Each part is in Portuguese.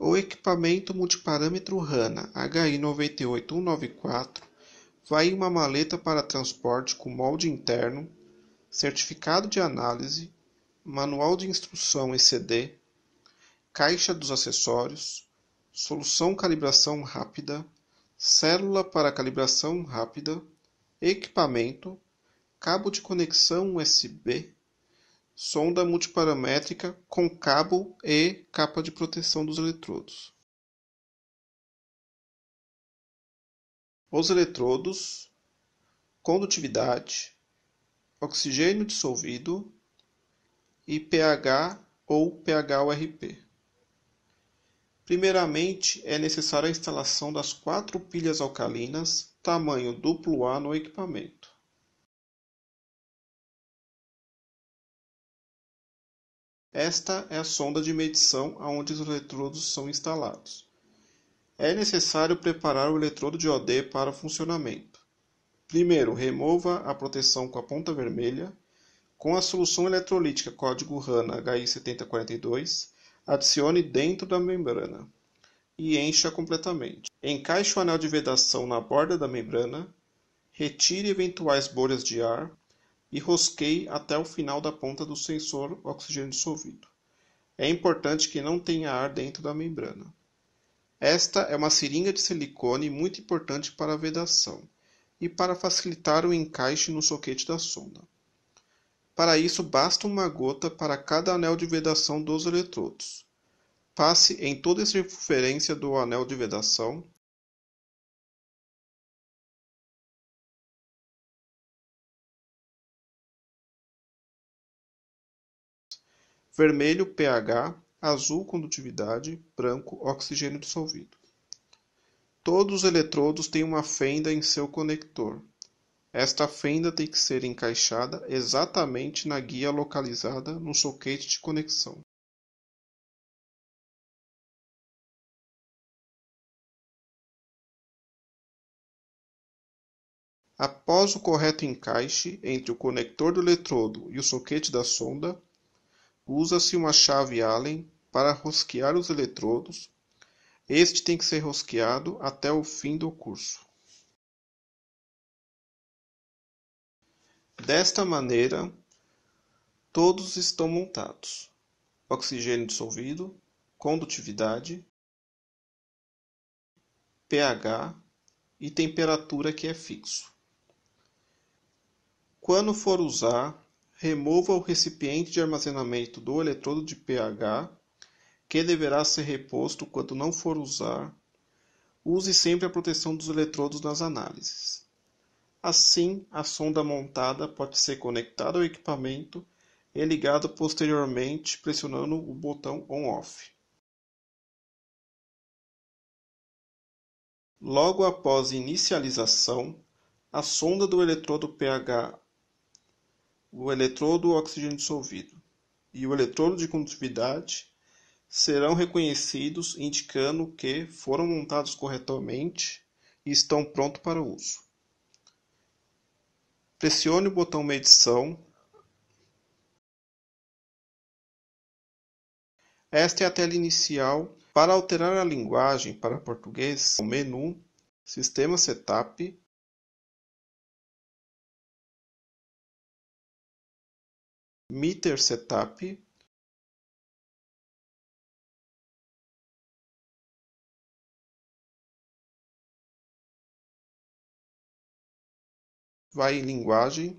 O equipamento multiparâmetro HANA HI98194 vai em uma maleta para transporte com molde interno, certificado de análise, manual de instrução e CD, caixa dos acessórios, solução calibração rápida, célula para calibração rápida, equipamento, cabo de conexão USB, sonda multiparamétrica, com cabo e capa de proteção dos eletrodos. Os eletrodos, condutividade, oxigênio dissolvido e pH ou pH-URP. Primeiramente, é necessária a instalação das quatro pilhas alcalinas, tamanho duplo A no equipamento. Esta é a sonda de medição aonde os eletrodos são instalados. É necessário preparar o eletrodo de OD para funcionamento. Primeiro, remova a proteção com a ponta vermelha. Com a solução eletrolítica código HANA HI7042, adicione dentro da membrana e encha completamente. Encaixe o anel de vedação na borda da membrana, retire eventuais bolhas de ar e rosquei até o final da ponta do sensor oxigênio dissolvido. É importante que não tenha ar dentro da membrana. Esta é uma seringa de silicone muito importante para a vedação e para facilitar o encaixe no soquete da sonda. Para isso, basta uma gota para cada anel de vedação dos eletrodos. Passe em toda a circunferência do anel de vedação vermelho pH, azul condutividade, branco oxigênio dissolvido. Todos os eletrodos têm uma fenda em seu conector. Esta fenda tem que ser encaixada exatamente na guia localizada no soquete de conexão. Após o correto encaixe entre o conector do eletrodo e o soquete da sonda, Usa-se uma chave Allen para rosquear os eletrodos. Este tem que ser rosqueado até o fim do curso. Desta maneira, todos estão montados: oxigênio dissolvido, condutividade, pH e temperatura que é fixo. Quando for usar, Remova o recipiente de armazenamento do eletrodo de pH, que deverá ser reposto quando não for usar. Use sempre a proteção dos eletrodos nas análises. Assim, a sonda montada pode ser conectada ao equipamento e ligada posteriormente pressionando o botão on-off. Logo após inicialização, a sonda do eletrodo pH o eletrodo oxigênio dissolvido e o eletrodo de condutividade serão reconhecidos indicando que foram montados corretamente e estão prontos para uso. Pressione o botão medição. Esta é a tela inicial. Para alterar a linguagem para português, o menu Sistema Setup meter setup vai em linguagem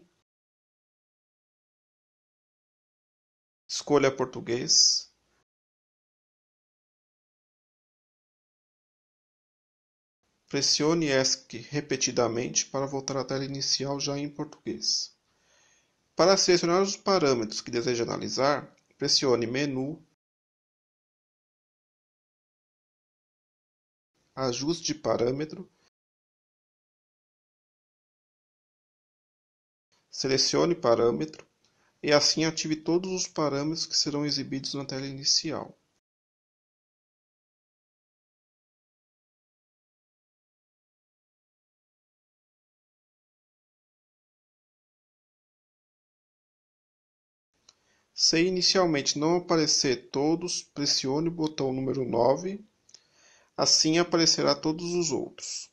escolha português Pressione ESC repetidamente para voltar à tela inicial já em português. Para selecionar os parâmetros que deseja analisar, pressione Menu Ajuste de parâmetro Selecione parâmetro e assim ative todos os parâmetros que serão exibidos na tela inicial. Se inicialmente não aparecer todos, pressione o botão número nove, assim aparecerá todos os outros.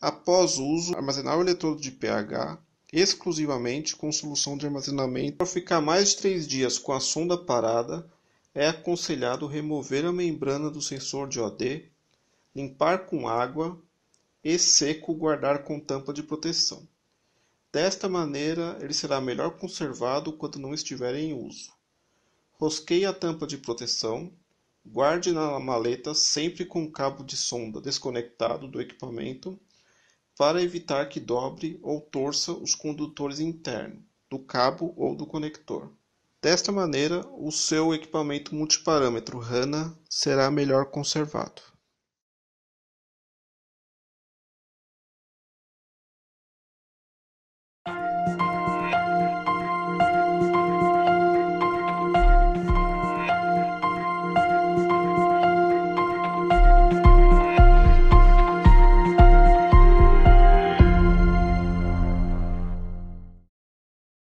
Após o uso, armazenar o eletrodo de pH exclusivamente com solução de armazenamento. Para ficar mais de 3 dias com a sonda parada, é aconselhado remover a membrana do sensor de OD, limpar com água e seco guardar com tampa de proteção. Desta maneira, ele será melhor conservado quando não estiver em uso. Rosqueie a tampa de proteção, guarde na maleta sempre com o cabo de sonda desconectado do equipamento para evitar que dobre ou torça os condutores internos do cabo ou do conector. Desta maneira, o seu equipamento multiparâmetro HANA será melhor conservado.